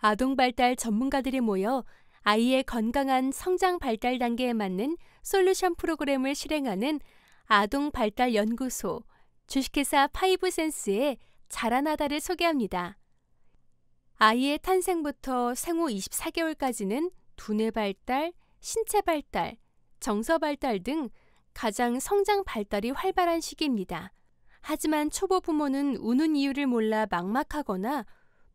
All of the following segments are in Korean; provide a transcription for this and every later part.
아동 발달 전문가들이 모여 아이의 건강한 성장 발달 단계에 맞는 솔루션 프로그램을 실행하는 아동 발달 연구소 주식회사 파이브센스의 자라나다를 소개합니다. 아이의 탄생부터 생후 24개월까지는 두뇌 발달, 신체 발달, 정서 발달 등 가장 성장 발달이 활발한 시기입니다. 하지만 초보 부모는 우는 이유를 몰라 막막하거나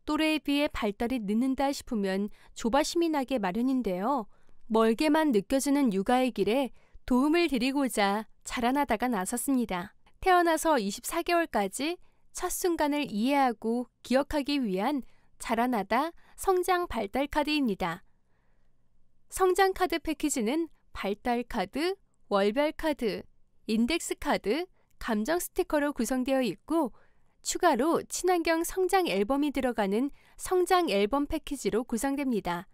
또래에 비해 발달이 늦는다 싶으면 조바심이 나게 마련인데요. 멀게만 느껴지는 육아의 길에 도움을 드리고자 자라나다가 나섰습니다. 태어나서 24개월까지 첫 순간을 이해하고 기억하기 위한 자라나다 성장 발달 카드입니다. 성장 카드 패키지는 발달 카드, 월별 카드, 인덱스 카드, 감정 스티커로 구성되어 있고 추가로 친환경 성장 앨범이 들어가는 성장 앨범 패키지로 구성됩니다.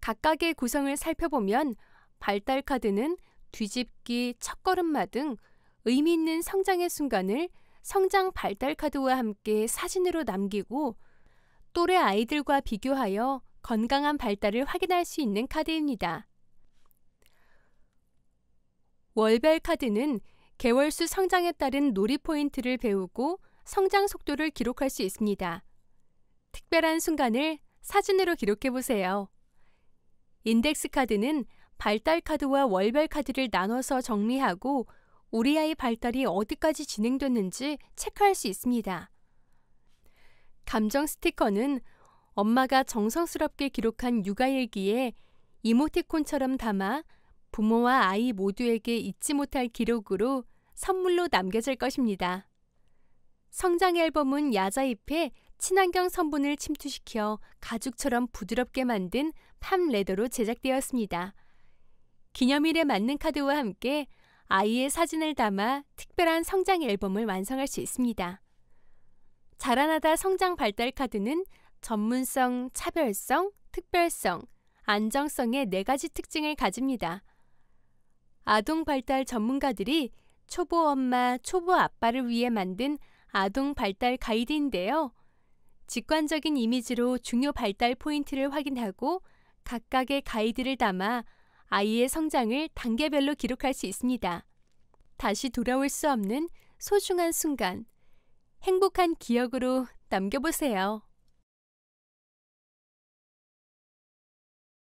각각의 구성을 살펴보면 발달 카드는 뒤집기, 첫걸음마 등 의미 있는 성장의 순간을 성장 발달 카드와 함께 사진으로 남기고 또래 아이들과 비교하여 건강한 발달을 확인할 수 있는 카드입니다. 월별 카드는 개월수 성장에 따른 놀이 포인트를 배우고 성장 속도를 기록할 수 있습니다. 특별한 순간을 사진으로 기록해 보세요. 인덱스 카드는 발달 카드와 월별 카드를 나눠서 정리하고 우리 아이 발달이 어디까지 진행됐는지 체크할 수 있습니다. 감정 스티커는 엄마가 정성스럽게 기록한 육아일기에 이모티콘처럼 담아 부모와 아이 모두에게 잊지 못할 기록으로 선물로 남겨질 것입니다. 성장 앨범은 야자잎에 친환경 성분을 침투시켜 가죽처럼 부드럽게 만든 팜 레더로 제작되었습니다. 기념일에 맞는 카드와 함께 아이의 사진을 담아 특별한 성장 앨범을 완성할 수 있습니다. 자라나다 성장 발달 카드는 전문성, 차별성, 특별성, 안정성의 네 가지 특징을 가집니다. 아동 발달 전문가들이 초보 엄마, 초보 아빠를 위해 만든 아동 발달 가이드인데요. 직관적인 이미지로 중요 발달 포인트를 확인하고 각각의 가이드를 담아 아이의 성장을 단계별로 기록할 수 있습니다. 다시 돌아올 수 없는 소중한 순간, 행복한 기억으로 남겨보세요.